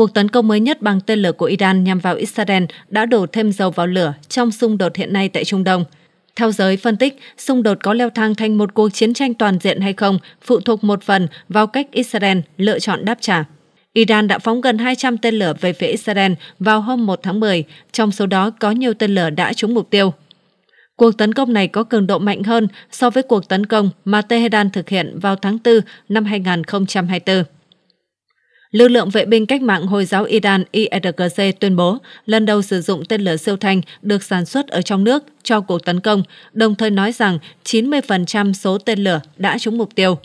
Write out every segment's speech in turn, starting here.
Cuộc tấn công mới nhất bằng tên lửa của Iran nhằm vào Israel đã đổ thêm dầu vào lửa trong xung đột hiện nay tại Trung Đông. Theo giới phân tích, xung đột có leo thang thành một cuộc chiến tranh toàn diện hay không phụ thuộc một phần vào cách Israel lựa chọn đáp trả. Iran đã phóng gần 200 tên lửa về phía Israel vào hôm 1 tháng 10, trong số đó có nhiều tên lửa đã trúng mục tiêu. Cuộc tấn công này có cường độ mạnh hơn so với cuộc tấn công mà Tehran thực hiện vào tháng 4 năm 2024. Lực lượng vệ binh cách mạng Hồi giáo Iran IRGC tuyên bố lần đầu sử dụng tên lửa siêu thanh được sản xuất ở trong nước cho cuộc tấn công, đồng thời nói rằng 90% số tên lửa đã trúng mục tiêu.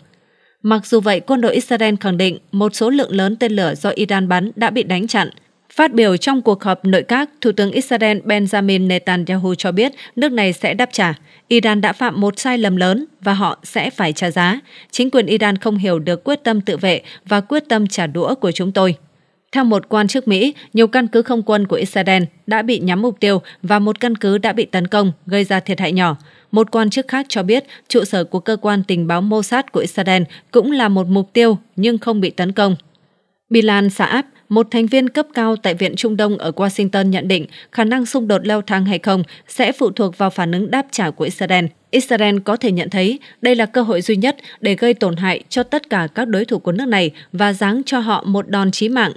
Mặc dù vậy, quân đội Israel khẳng định một số lượng lớn tên lửa do Iran bắn đã bị đánh chặn – Phát biểu trong cuộc họp nội các, Thủ tướng Israel Benjamin Netanyahu cho biết nước này sẽ đáp trả. Iran đã phạm một sai lầm lớn và họ sẽ phải trả giá. Chính quyền Iran không hiểu được quyết tâm tự vệ và quyết tâm trả đũa của chúng tôi. Theo một quan chức Mỹ, nhiều căn cứ không quân của Israel đã bị nhắm mục tiêu và một căn cứ đã bị tấn công, gây ra thiệt hại nhỏ. Một quan chức khác cho biết trụ sở của cơ quan tình báo Mossad của Israel cũng là một mục tiêu nhưng không bị tấn công. Bilan Saab, một thành viên cấp cao tại Viện Trung Đông ở Washington nhận định khả năng xung đột leo thang hay không sẽ phụ thuộc vào phản ứng đáp trả của Israel. Israel có thể nhận thấy đây là cơ hội duy nhất để gây tổn hại cho tất cả các đối thủ của nước này và giáng cho họ một đòn chí mạng.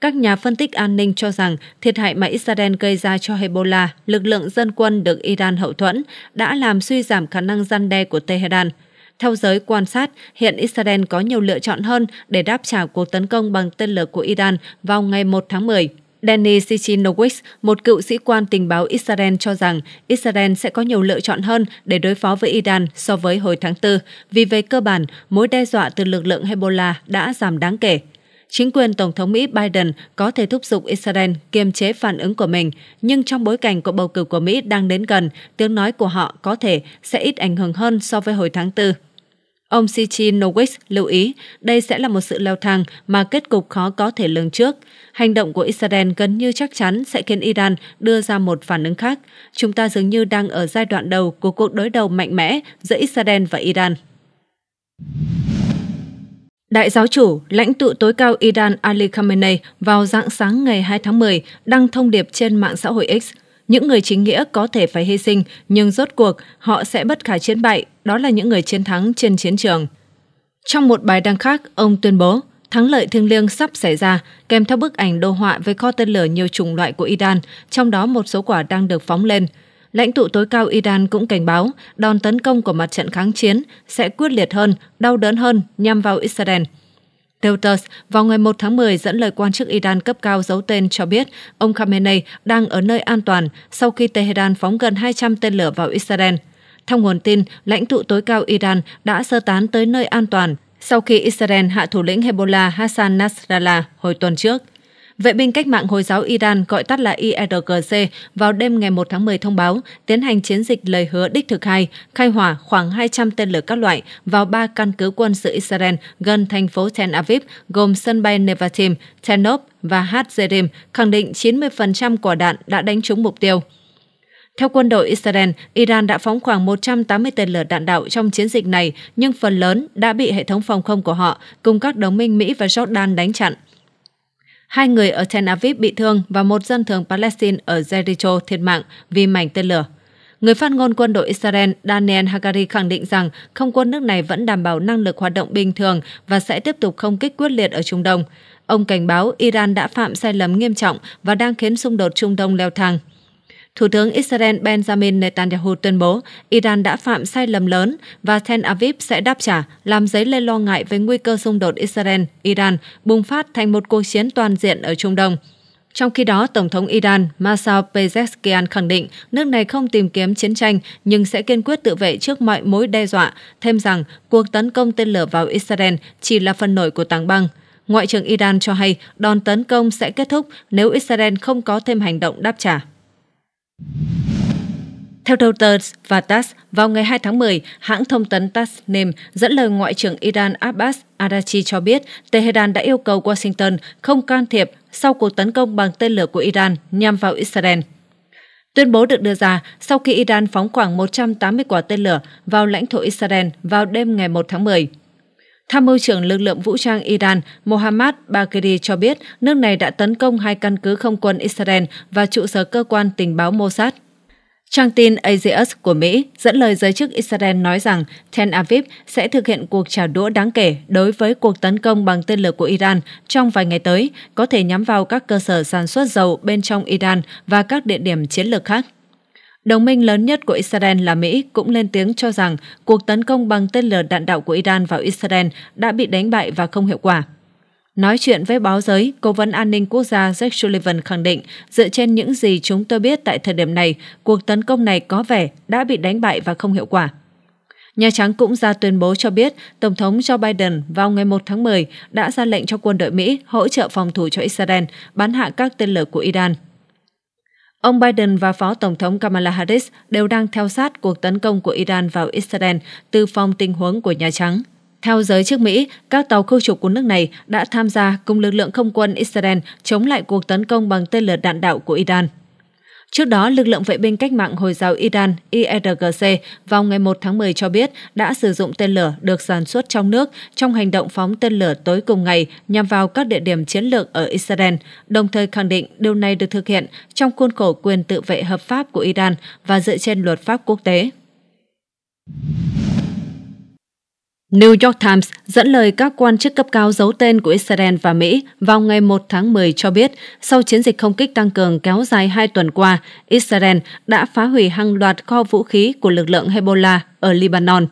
Các nhà phân tích an ninh cho rằng thiệt hại mà Israel gây ra cho Hezbollah, lực lượng dân quân được Iran hậu thuẫn, đã làm suy giảm khả năng gian đe của Tehran – theo giới quan sát, hiện Israel có nhiều lựa chọn hơn để đáp trả cuộc tấn công bằng tên lửa của Iran vào ngày 1 tháng 10. Danny Sichinowicz, một cựu sĩ quan tình báo Israel cho rằng Israel sẽ có nhiều lựa chọn hơn để đối phó với Iran so với hồi tháng 4, vì về cơ bản, mối đe dọa từ lực lượng Hezbollah đã giảm đáng kể. Chính quyền Tổng thống Mỹ Biden có thể thúc giục Israel kiềm chế phản ứng của mình, nhưng trong bối cảnh cuộc bầu cử của Mỹ đang đến gần, tiếng nói của họ có thể sẽ ít ảnh hưởng hơn so với hồi tháng 4. Ông Sichi Nowick lưu ý đây sẽ là một sự leo thang mà kết cục khó có thể lường trước. Hành động của Israel gần như chắc chắn sẽ khiến Iran đưa ra một phản ứng khác. Chúng ta dường như đang ở giai đoạn đầu của cuộc đối đầu mạnh mẽ giữa Israel và Iran. Đại giáo chủ, lãnh tụ tối cao Iran Ali Khamenei vào dạng sáng ngày 2 tháng 10 đăng thông điệp trên mạng xã hội X những người chính nghĩa có thể phải hy sinh, nhưng rốt cuộc họ sẽ bất khả chiến bại, đó là những người chiến thắng trên chiến trường. Trong một bài đăng khác, ông tuyên bố, thắng lợi thiêng liêng sắp xảy ra, kèm theo bức ảnh đồ họa với kho tên lửa nhiều chủng loại của Iran, trong đó một số quả đang được phóng lên. Lãnh tụ tối cao Iran cũng cảnh báo đòn tấn công của mặt trận kháng chiến sẽ quyết liệt hơn, đau đớn hơn nhằm vào Israel. Reuters vào ngày 1 tháng 10 dẫn lời quan chức Iran cấp cao giấu tên cho biết ông Khamenei đang ở nơi an toàn sau khi Tehran phóng gần 200 tên lửa vào Israel. Theo nguồn tin, lãnh tụ tối cao Iran đã sơ tán tới nơi an toàn sau khi Israel hạ thủ lĩnh Hezbollah Hassan Nasrallah hồi tuần trước. Vệ binh cách mạng Hồi giáo Iran gọi tắt là IRGC vào đêm ngày 1 tháng 10 thông báo tiến hành chiến dịch lời hứa đích thực hai, khai hỏa khoảng 200 tên lửa các loại vào ba căn cứ quân sự Israel gần thành phố Tel Aviv gồm sân bay Nevatim, Tenop và Hatzerim, khẳng định 90% quả đạn đã đánh trúng mục tiêu. Theo quân đội Israel, Iran đã phóng khoảng 180 tên lửa đạn đạo trong chiến dịch này, nhưng phần lớn đã bị hệ thống phòng không của họ cùng các đồng minh Mỹ và Jordan đánh chặn. Hai người ở Tel Aviv bị thương và một dân thường Palestine ở Jericho thiệt mạng vì mảnh tên lửa. Người phát ngôn quân đội Israel Daniel Hagari khẳng định rằng không quân nước này vẫn đảm bảo năng lực hoạt động bình thường và sẽ tiếp tục không kích quyết liệt ở Trung Đông. Ông cảnh báo Iran đã phạm sai lầm nghiêm trọng và đang khiến xung đột Trung Đông leo thang. Thủ tướng Israel Benjamin Netanyahu tuyên bố Iran đã phạm sai lầm lớn và Tel Aviv sẽ đáp trả, làm dấy lên lo ngại về nguy cơ xung đột Israel-Iran bùng phát thành một cuộc chiến toàn diện ở Trung Đông. Trong khi đó, Tổng thống Iran Massoud Pezeshkian khẳng định nước này không tìm kiếm chiến tranh nhưng sẽ kiên quyết tự vệ trước mọi mối đe dọa, thêm rằng cuộc tấn công tên lửa vào Israel chỉ là phần nổi của tảng băng. Ngoại trưởng Iran cho hay đòn tấn công sẽ kết thúc nếu Israel không có thêm hành động đáp trả. Theo Reuters và TASS, vào ngày 2 tháng 10, hãng thông tấn Tasnim dẫn lời Ngoại trưởng Iran Abbas Arachi cho biết Tehran đã yêu cầu Washington không can thiệp sau cuộc tấn công bằng tên lửa của Iran nhằm vào Israel. Tuyên bố được đưa ra sau khi Iran phóng khoảng 180 quả tên lửa vào lãnh thổ Israel vào đêm ngày 1 tháng 10. Tham mưu trưởng lực lượng vũ trang Iran Mohammad Bagheri cho biết nước này đã tấn công hai căn cứ không quân Israel và trụ sở cơ quan tình báo Mossad. Trang tin Axios của Mỹ dẫn lời giới chức Israel nói rằng Tel Aviv sẽ thực hiện cuộc trả đũa đáng kể đối với cuộc tấn công bằng tên lửa của Iran trong vài ngày tới, có thể nhắm vào các cơ sở sản xuất dầu bên trong Iran và các địa điểm chiến lược khác. Đồng minh lớn nhất của Israel là Mỹ cũng lên tiếng cho rằng cuộc tấn công bằng tên lửa đạn đạo của Iran vào Israel đã bị đánh bại và không hiệu quả. Nói chuyện với báo giới, Cố vấn An ninh Quốc gia Jack Sullivan khẳng định, dựa trên những gì chúng tôi biết tại thời điểm này, cuộc tấn công này có vẻ đã bị đánh bại và không hiệu quả. Nhà Trắng cũng ra tuyên bố cho biết Tổng thống Joe Biden vào ngày 1 tháng 10 đã ra lệnh cho quân đội Mỹ hỗ trợ phòng thủ cho Israel bắn hạ các tên lửa của Iran. Ông Biden và Phó Tổng thống Kamala Harris đều đang theo sát cuộc tấn công của Iran vào Israel từ phòng tình huống của Nhà Trắng. Theo giới chức Mỹ, các tàu khu trục của nước này đã tham gia cùng lực lượng không quân Israel chống lại cuộc tấn công bằng tên lửa đạn đạo của Iran. Trước đó, lực lượng vệ binh cách mạng Hồi giáo Iran IRGC e vào ngày 1 tháng 10 cho biết đã sử dụng tên lửa được sản xuất trong nước trong hành động phóng tên lửa tối cùng ngày nhằm vào các địa điểm chiến lược ở Israel, đồng thời khẳng định điều này được thực hiện trong khuôn khổ quyền tự vệ hợp pháp của Iran và dựa trên luật pháp quốc tế. New York Times dẫn lời các quan chức cấp cao giấu tên của Israel và Mỹ vào ngày 1 tháng 10 cho biết, sau chiến dịch không kích tăng cường kéo dài hai tuần qua, Israel đã phá hủy hàng loạt kho vũ khí của lực lượng Hezbollah ở Lebanon.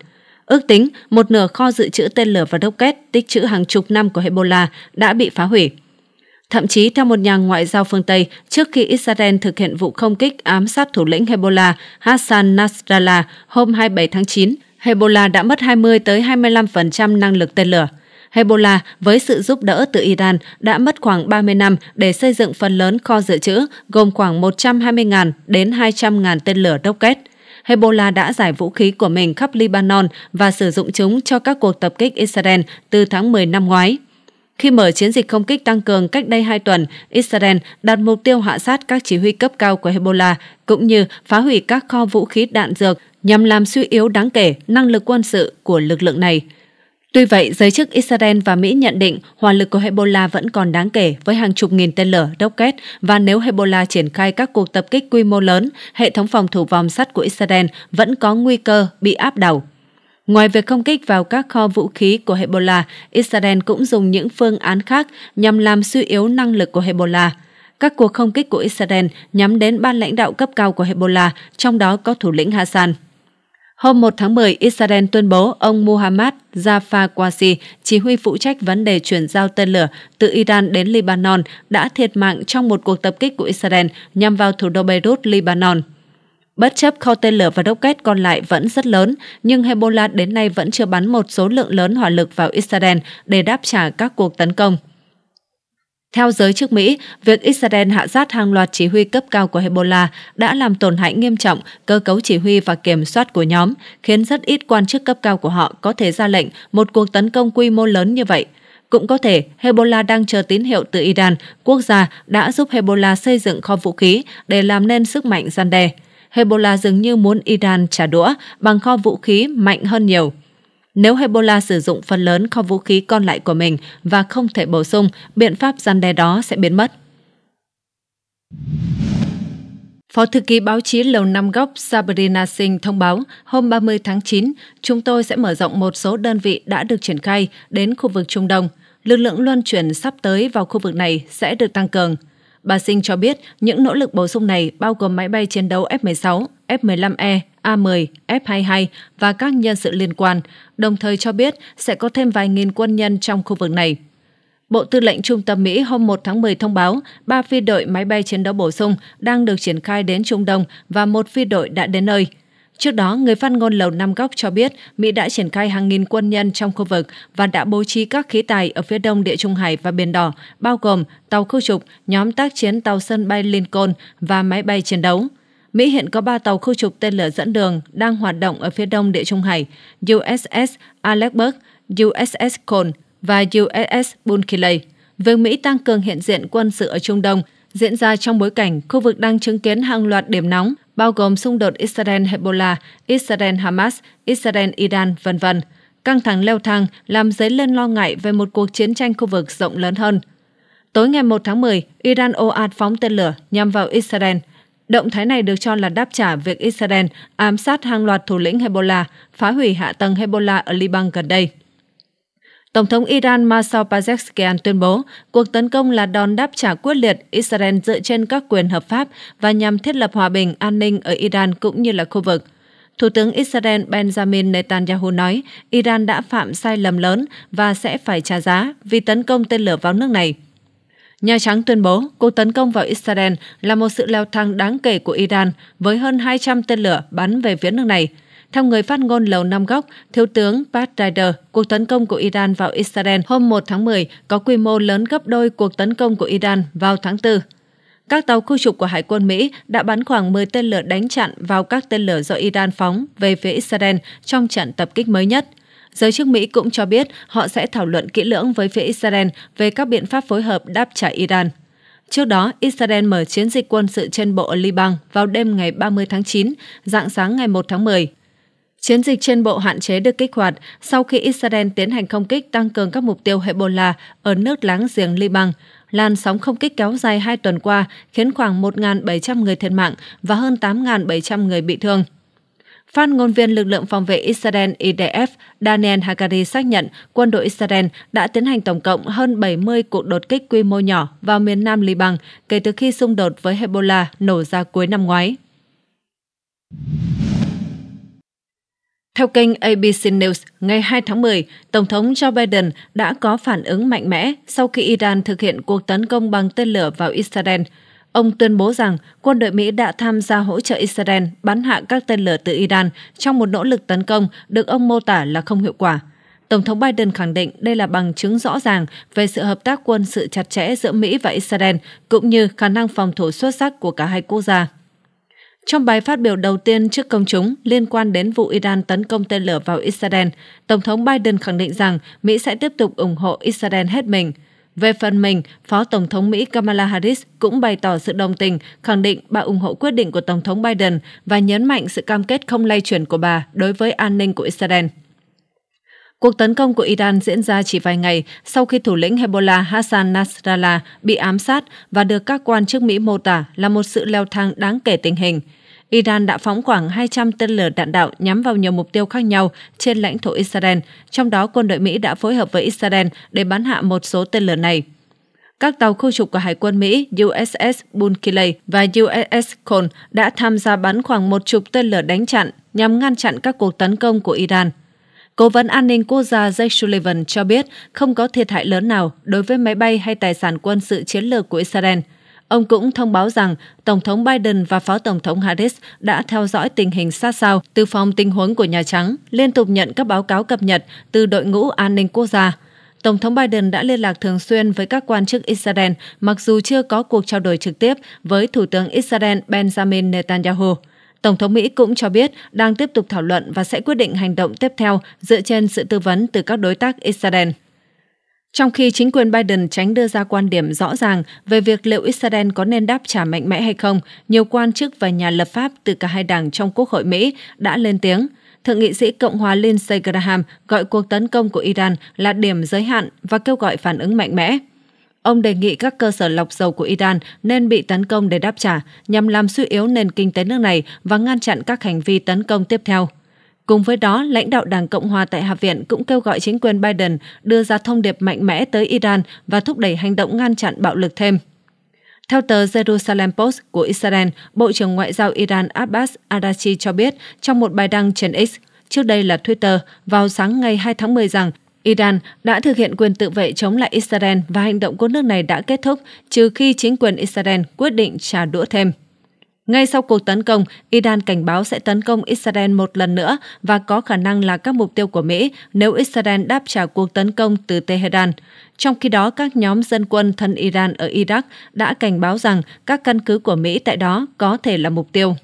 Ước tính, một nửa kho dự trữ tên lửa và rocket tích trữ hàng chục năm của Hezbollah đã bị phá hủy. Thậm chí, theo một nhà ngoại giao phương Tây, trước khi Israel thực hiện vụ không kích ám sát thủ lĩnh Hezbollah Hassan Nasrallah hôm 27 tháng 9, Hezbollah đã mất 20 tới 25% năng lực tên lửa. Hezbollah với sự giúp đỡ từ Iran đã mất khoảng 30 năm để xây dựng phần lớn kho dự trữ gồm khoảng 120.000 đến 200.000 tên lửa rocket. Hezbollah đã giải vũ khí của mình khắp Lebanon và sử dụng chúng cho các cuộc tập kích Israel từ tháng 10 năm ngoái. Khi mở chiến dịch không kích tăng cường cách đây hai tuần, Israel đặt mục tiêu hạ sát các chỉ huy cấp cao của Hezbollah cũng như phá hủy các kho vũ khí đạn dược nhằm làm suy yếu đáng kể năng lực quân sự của lực lượng này. Tuy vậy, giới chức Israel và Mỹ nhận định hỏa lực của Hezbollah vẫn còn đáng kể với hàng chục nghìn tên lửa, rocket và nếu Hezbollah triển khai các cuộc tập kích quy mô lớn, hệ thống phòng thủ vòng sắt của Israel vẫn có nguy cơ bị áp đảo Ngoài việc không kích vào các kho vũ khí của Hezbollah, Israel cũng dùng những phương án khác nhằm làm suy yếu năng lực của Hezbollah. Các cuộc không kích của Israel nhắm đến ban lãnh đạo cấp cao của Hezbollah, trong đó có thủ lĩnh Hassan. Hôm 1 tháng 10, Israel tuyên bố ông Muhammad Jafar Qasi, chỉ huy phụ trách vấn đề chuyển giao tên lửa từ Iran đến Lebanon, đã thiệt mạng trong một cuộc tập kích của Israel nhằm vào thủ đô Beirut, Lebanon. Bất chấp kho tên lửa và rocket còn lại vẫn rất lớn, nhưng Hezbollah đến nay vẫn chưa bắn một số lượng lớn hỏa lực vào Israel để đáp trả các cuộc tấn công. Theo giới chức Mỹ, việc Israel hạ sát hàng loạt chỉ huy cấp cao của Hezbollah đã làm tổn hại nghiêm trọng cơ cấu chỉ huy và kiểm soát của nhóm, khiến rất ít quan chức cấp cao của họ có thể ra lệnh một cuộc tấn công quy mô lớn như vậy. Cũng có thể Hezbollah đang chờ tín hiệu từ Iran, quốc gia đã giúp Hezbollah xây dựng kho vũ khí để làm nên sức mạnh gian đe. Hezbollah dường như muốn Iran trả đũa bằng kho vũ khí mạnh hơn nhiều. Nếu Hezbollah sử dụng phần lớn kho vũ khí còn lại của mình và không thể bổ sung, biện pháp gian đe đó sẽ biến mất. Phó thư ký báo chí Lầu Năm Góc Sabrina Singh thông báo hôm 30 tháng 9, chúng tôi sẽ mở rộng một số đơn vị đã được triển khai đến khu vực Trung Đông. Lực lượng luân chuyển sắp tới vào khu vực này sẽ được tăng cường – Bà Sinh cho biết những nỗ lực bổ sung này bao gồm máy bay chiến đấu F-16, F-15E, A-10, F-22 và các nhân sự liên quan, đồng thời cho biết sẽ có thêm vài nghìn quân nhân trong khu vực này. Bộ Tư lệnh Trung tâm Mỹ hôm 1 tháng 10 thông báo ba phi đội máy bay chiến đấu bổ sung đang được triển khai đến Trung Đông và một phi đội đã đến nơi – Trước đó, người phát ngôn Lầu Năm Góc cho biết Mỹ đã triển khai hàng nghìn quân nhân trong khu vực và đã bố trí các khí tài ở phía đông Địa Trung Hải và Biển Đỏ, bao gồm tàu khu trục, nhóm tác chiến tàu sân bay Lincoln và máy bay chiến đấu. Mỹ hiện có 3 tàu khu trục tên lửa dẫn đường đang hoạt động ở phía đông Địa Trung Hải, USS Alex USS Cole và USS Bunkiley. Việc Mỹ tăng cường hiện diện quân sự ở Trung Đông diễn ra trong bối cảnh khu vực đang chứng kiến hàng loạt điểm nóng bao gồm xung đột Israel-Hezbollah, Israel-Hamas, Israel-Iran, vân vân. Căng thẳng leo thang làm dấy lên lo ngại về một cuộc chiến tranh khu vực rộng lớn hơn. Tối ngày 1 tháng 10, Iran ồ ạt phóng tên lửa nhằm vào Israel. Động thái này được cho là đáp trả việc Israel ám sát hàng loạt thủ lĩnh Hezbollah, phá hủy hạ tầng Hezbollah ở Liban gần đây. Tổng thống Iran Masoud Pezeshkian tuyên bố cuộc tấn công là đòn đáp trả quyết liệt Israel dựa trên các quyền hợp pháp và nhằm thiết lập hòa bình, an ninh ở Iran cũng như là khu vực. Thủ tướng Israel Benjamin Netanyahu nói Iran đã phạm sai lầm lớn và sẽ phải trả giá vì tấn công tên lửa vào nước này. Nhà Trắng tuyên bố cuộc tấn công vào Israel là một sự leo thang đáng kể của Iran với hơn 200 tên lửa bắn về phía nước này – theo người phát ngôn Lầu Năm Góc, Thiếu tướng Pat Ryder, cuộc tấn công của Iran vào Israel hôm 1 tháng 10 có quy mô lớn gấp đôi cuộc tấn công của Iran vào tháng 4. Các tàu khu trục của Hải quân Mỹ đã bắn khoảng 10 tên lửa đánh chặn vào các tên lửa do Iran phóng về phía Israel trong trận tập kích mới nhất. Giới chức Mỹ cũng cho biết họ sẽ thảo luận kỹ lưỡng với phía Israel về các biện pháp phối hợp đáp trả Iran. Trước đó, Israel mở chiến dịch quân sự trên bộ ở Liban vào đêm ngày 30 tháng 9, dạng sáng ngày 1 tháng 10. Chiến dịch trên bộ hạn chế được kích hoạt sau khi Israel tiến hành không kích tăng cường các mục tiêu Hezbollah ở nước láng giềng Liban. Làn sóng không kích kéo dài hai tuần qua khiến khoảng 1.700 người thiệt mạng và hơn 8.700 người bị thương. Phát ngôn viên lực lượng phòng vệ Israel IDF Daniel Hagari xác nhận quân đội Israel đã tiến hành tổng cộng hơn 70 cuộc đột kích quy mô nhỏ vào miền nam Liban kể từ khi xung đột với Hezbollah nổ ra cuối năm ngoái. Theo kênh ABC News, ngày 2 tháng 10, Tổng thống Joe Biden đã có phản ứng mạnh mẽ sau khi Iran thực hiện cuộc tấn công bằng tên lửa vào Israel. Ông tuyên bố rằng quân đội Mỹ đã tham gia hỗ trợ Israel bắn hạ các tên lửa từ Iran trong một nỗ lực tấn công được ông mô tả là không hiệu quả. Tổng thống Biden khẳng định đây là bằng chứng rõ ràng về sự hợp tác quân sự chặt chẽ giữa Mỹ và Israel, cũng như khả năng phòng thủ xuất sắc của cả hai quốc gia. Trong bài phát biểu đầu tiên trước công chúng liên quan đến vụ Iran tấn công tên lửa vào Israel, Tổng thống Biden khẳng định rằng Mỹ sẽ tiếp tục ủng hộ Israel hết mình. Về phần mình, Phó Tổng thống Mỹ Kamala Harris cũng bày tỏ sự đồng tình, khẳng định bà ủng hộ quyết định của Tổng thống Biden và nhấn mạnh sự cam kết không lay chuyển của bà đối với an ninh của Israel. Cuộc tấn công của Iran diễn ra chỉ vài ngày sau khi thủ lĩnh Hezbollah Hassan Nasrallah bị ám sát và được các quan chức Mỹ mô tả là một sự leo thang đáng kể tình hình. Iran đã phóng khoảng 200 tên lửa đạn đạo nhắm vào nhiều mục tiêu khác nhau trên lãnh thổ Israel, trong đó quân đội Mỹ đã phối hợp với Israel để bắn hạ một số tên lửa này. Các tàu khu trục của Hải quân Mỹ USS Bulkeley và USS Cole đã tham gia bắn khoảng một chục tên lửa đánh chặn nhằm ngăn chặn các cuộc tấn công của Iran – Cố vấn an ninh quốc gia Jake Sullivan cho biết không có thiệt hại lớn nào đối với máy bay hay tài sản quân sự chiến lược của Israel. Ông cũng thông báo rằng Tổng thống Biden và Phó Tổng thống Harris đã theo dõi tình hình sát sao từ phòng tình huống của Nhà Trắng, liên tục nhận các báo cáo cập nhật từ đội ngũ an ninh quốc gia. Tổng thống Biden đã liên lạc thường xuyên với các quan chức Israel, mặc dù chưa có cuộc trao đổi trực tiếp với Thủ tướng Israel Benjamin Netanyahu. Tổng thống Mỹ cũng cho biết đang tiếp tục thảo luận và sẽ quyết định hành động tiếp theo dựa trên sự tư vấn từ các đối tác Israel. Trong khi chính quyền Biden tránh đưa ra quan điểm rõ ràng về việc liệu Israel có nên đáp trả mạnh mẽ hay không, nhiều quan chức và nhà lập pháp từ cả hai đảng trong Quốc hội Mỹ đã lên tiếng. Thượng nghị sĩ Cộng hòa Lindsey Graham gọi cuộc tấn công của Iran là điểm giới hạn và kêu gọi phản ứng mạnh mẽ. Ông đề nghị các cơ sở lọc dầu của Iran nên bị tấn công để đáp trả nhằm làm suy yếu nền kinh tế nước này và ngăn chặn các hành vi tấn công tiếp theo. Cùng với đó, lãnh đạo Đảng Cộng hòa tại Hạ viện cũng kêu gọi chính quyền Biden đưa ra thông điệp mạnh mẽ tới Iran và thúc đẩy hành động ngăn chặn bạo lực thêm. Theo tờ Jerusalem Post của Israel, Bộ trưởng Ngoại giao Iran Abbas Arachi cho biết trong một bài đăng trên X, trước đây là Twitter, vào sáng ngày 2 tháng 10 rằng Iran đã thực hiện quyền tự vệ chống lại Israel và hành động của nước này đã kết thúc trừ khi chính quyền Israel quyết định trả đũa thêm. Ngay sau cuộc tấn công, Iran cảnh báo sẽ tấn công Israel một lần nữa và có khả năng là các mục tiêu của Mỹ nếu Israel đáp trả cuộc tấn công từ Tehran. Trong khi đó, các nhóm dân quân thân Iran ở Iraq đã cảnh báo rằng các căn cứ của Mỹ tại đó có thể là mục tiêu.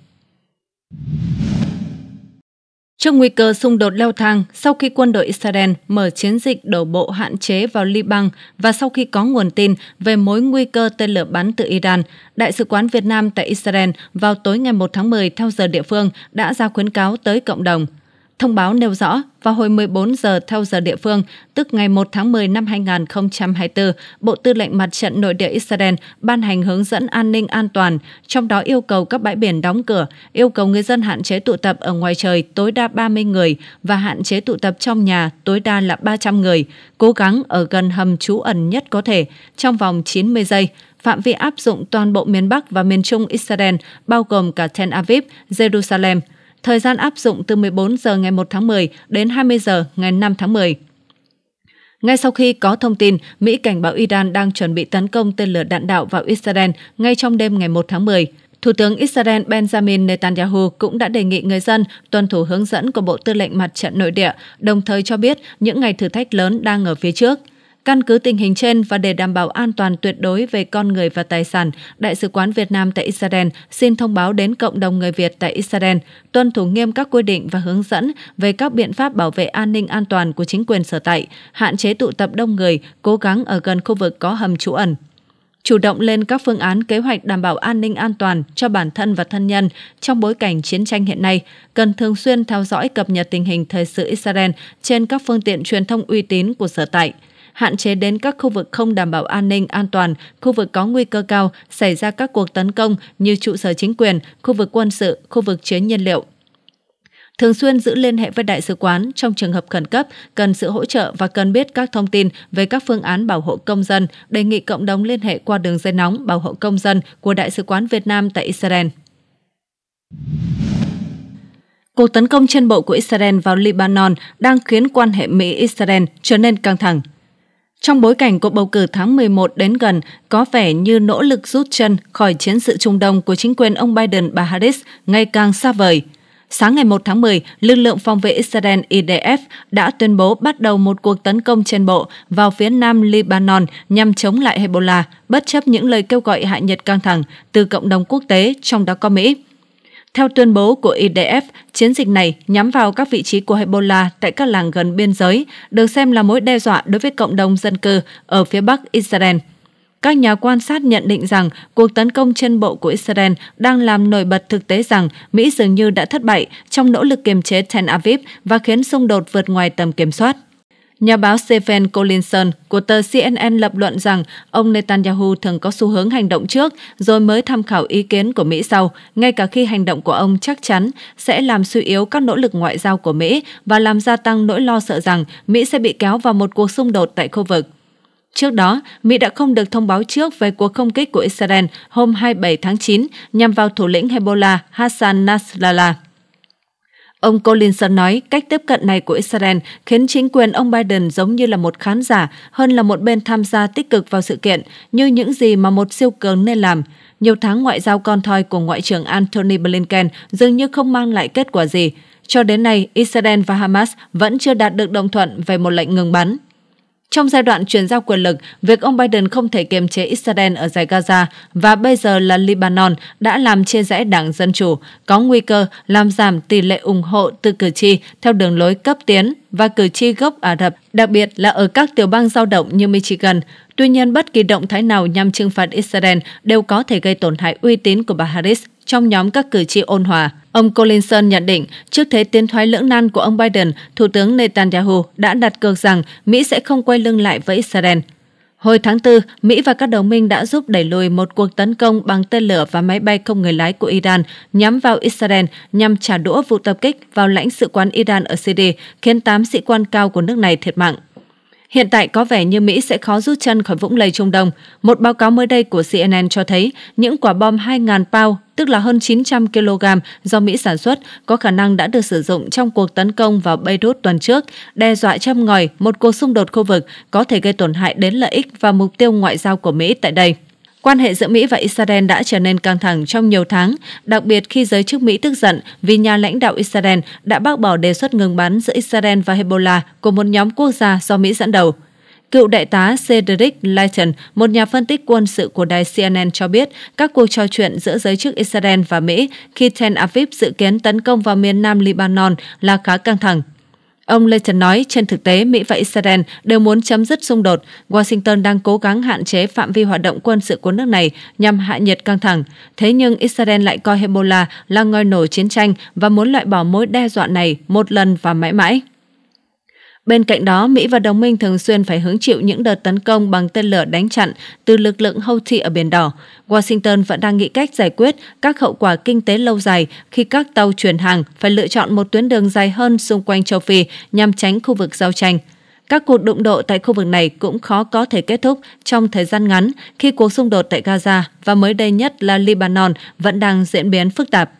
Trước nguy cơ xung đột leo thang sau khi quân đội Israel mở chiến dịch đổ bộ hạn chế vào Liban và sau khi có nguồn tin về mối nguy cơ tên lửa bắn từ Iran, Đại sứ quán Việt Nam tại Israel vào tối ngày 1 tháng 10 theo giờ địa phương đã ra khuyến cáo tới cộng đồng – Thông báo nêu rõ, vào hồi 14 giờ theo giờ địa phương, tức ngày 1 tháng 10 năm 2024, Bộ Tư lệnh Mặt trận Nội địa Israel ban hành hướng dẫn an ninh an toàn, trong đó yêu cầu các bãi biển đóng cửa, yêu cầu người dân hạn chế tụ tập ở ngoài trời tối đa 30 người và hạn chế tụ tập trong nhà tối đa là 300 người, cố gắng ở gần hầm trú ẩn nhất có thể trong vòng 90 giây, phạm vi áp dụng toàn bộ miền Bắc và miền Trung Israel, bao gồm cả Tel Aviv, Jerusalem – thời gian áp dụng từ 14 giờ ngày 1 tháng 10 đến 20 giờ ngày 5 tháng 10. Ngay sau khi có thông tin, Mỹ cảnh báo Iran đang chuẩn bị tấn công tên lửa đạn đạo vào Israel ngay trong đêm ngày 1 tháng 10. Thủ tướng Israel Benjamin Netanyahu cũng đã đề nghị người dân tuân thủ hướng dẫn của Bộ Tư lệnh Mặt trận Nội địa, đồng thời cho biết những ngày thử thách lớn đang ở phía trước – Căn cứ tình hình trên và để đảm bảo an toàn tuyệt đối về con người và tài sản, Đại sứ quán Việt Nam tại Israel xin thông báo đến cộng đồng người Việt tại Israel tuân thủ nghiêm các quy định và hướng dẫn về các biện pháp bảo vệ an ninh an toàn của chính quyền sở tại, hạn chế tụ tập đông người, cố gắng ở gần khu vực có hầm trú ẩn chủ động lên các phương án kế hoạch đảm bảo an ninh an toàn cho bản thân và thân nhân trong bối cảnh chiến tranh hiện nay, cần thường xuyên theo dõi cập nhật tình hình thời sự Israel trên các phương tiện truyền thông uy tín của sở tại – hạn chế đến các khu vực không đảm bảo an ninh an toàn, khu vực có nguy cơ cao xảy ra các cuộc tấn công như trụ sở chính quyền, khu vực quân sự, khu vực chế nhiên liệu thường xuyên giữ liên hệ với đại sứ quán trong trường hợp khẩn cấp, cần sự hỗ trợ và cần biết các thông tin về các phương án bảo hộ công dân, đề nghị cộng đồng liên hệ qua đường dây nóng bảo hộ công dân của Đại sứ quán Việt Nam tại Israel. Cuộc tấn công trên bộ của Israel vào Lebanon đang khiến quan hệ Mỹ-Israel trở nên căng thẳng. Trong bối cảnh cuộc bầu cử tháng 11 đến gần, có vẻ như nỗ lực rút chân khỏi chiến sự Trung Đông của chính quyền ông Biden bà Harris ngày càng xa vời. Sáng ngày 1 tháng 10, lực lượng phòng vệ Israel IDF đã tuyên bố bắt đầu một cuộc tấn công trên bộ vào phía nam Libanon nhằm chống lại Hezbollah, bất chấp những lời kêu gọi hạ nhiệt căng thẳng từ cộng đồng quốc tế, trong đó có Mỹ. Theo tuyên bố của IDF, chiến dịch này nhắm vào các vị trí của Hezbollah tại các làng gần biên giới, được xem là mối đe dọa đối với cộng đồng dân cư ở phía bắc Israel. Các nhà quan sát nhận định rằng cuộc tấn công trên bộ của Israel đang làm nổi bật thực tế rằng Mỹ dường như đã thất bại trong nỗ lực kiềm chế Tel Aviv và khiến xung đột vượt ngoài tầm kiểm soát. Nhà báo Stephen Collinson của tờ CNN lập luận rằng ông Netanyahu thường có xu hướng hành động trước rồi mới tham khảo ý kiến của Mỹ sau, ngay cả khi hành động của ông chắc chắn sẽ làm suy yếu các nỗ lực ngoại giao của Mỹ và làm gia tăng nỗi lo sợ rằng Mỹ sẽ bị kéo vào một cuộc xung đột tại khu vực. Trước đó, Mỹ đã không được thông báo trước về cuộc không kích của Israel hôm 27 tháng 9 nhằm vào thủ lĩnh Hezbollah Hassan Nasrallah. Ông Collinson nói cách tiếp cận này của Israel khiến chính quyền ông Biden giống như là một khán giả hơn là một bên tham gia tích cực vào sự kiện như những gì mà một siêu cường nên làm. Nhiều tháng ngoại giao con thoi của Ngoại trưởng Antony Blinken dường như không mang lại kết quả gì. Cho đến nay, Israel và Hamas vẫn chưa đạt được đồng thuận về một lệnh ngừng bắn. Trong giai đoạn chuyển giao quyền lực, việc ông Biden không thể kiềm chế Israel ở giải Gaza và bây giờ là Lebanon đã làm chia rẽ Đảng Dân Chủ, có nguy cơ làm giảm tỷ lệ ủng hộ từ cử tri theo đường lối cấp tiến và cử tri gốc Ả Rập, đặc biệt là ở các tiểu bang giao động như Michigan. Tuy nhiên, bất kỳ động thái nào nhằm trừng phạt Israel đều có thể gây tổn hại uy tín của bà Harris trong nhóm các cử tri ôn hòa. Ông Collinson nhận định, trước thế tiến thoái lưỡng nan của ông Biden, Thủ tướng Netanyahu đã đặt cược rằng Mỹ sẽ không quay lưng lại với Israel. Hồi tháng 4, Mỹ và các đồng minh đã giúp đẩy lùi một cuộc tấn công bằng tên lửa và máy bay không người lái của Iran nhắm vào Israel nhằm trả đũa vụ tập kích vào lãnh sự quán Iran ở Syria, khiến 8 sĩ quan cao của nước này thiệt mạng. Hiện tại có vẻ như Mỹ sẽ khó rút chân khỏi vũng lầy Trung Đông. Một báo cáo mới đây của CNN cho thấy những quả bom 2.000 pound, tức là hơn 900 kg do Mỹ sản xuất, có khả năng đã được sử dụng trong cuộc tấn công vào Beirut tuần trước, đe dọa châm ngòi một cuộc xung đột khu vực có thể gây tổn hại đến lợi ích và mục tiêu ngoại giao của Mỹ tại đây. Quan hệ giữa Mỹ và Israel đã trở nên căng thẳng trong nhiều tháng, đặc biệt khi giới chức Mỹ tức giận vì nhà lãnh đạo Israel đã bác bỏ đề xuất ngừng bắn giữa Israel và Hezbollah của một nhóm quốc gia do Mỹ dẫn đầu. Cựu đại tá Cedric Lighton, một nhà phân tích quân sự của đài CNN cho biết, các cuộc trò chuyện giữa giới chức Israel và Mỹ khi Tel Aviv dự kiến tấn công vào miền nam Lebanon là khá căng thẳng. Ông Leighton nói trên thực tế Mỹ và Israel đều muốn chấm dứt xung đột. Washington đang cố gắng hạn chế phạm vi hoạt động quân sự của nước này nhằm hạ nhiệt căng thẳng. Thế nhưng Israel lại coi Hezbollah là ngôi nổ chiến tranh và muốn loại bỏ mối đe dọa này một lần và mãi mãi. Bên cạnh đó, Mỹ và đồng minh thường xuyên phải hứng chịu những đợt tấn công bằng tên lửa đánh chặn từ lực lượng Houthi ở Biển Đỏ. Washington vẫn đang nghĩ cách giải quyết các hậu quả kinh tế lâu dài khi các tàu chuyển hàng phải lựa chọn một tuyến đường dài hơn xung quanh châu Phi nhằm tránh khu vực giao tranh. Các cuộc đụng độ tại khu vực này cũng khó có thể kết thúc trong thời gian ngắn khi cuộc xung đột tại Gaza và mới đây nhất là Lebanon vẫn đang diễn biến phức tạp.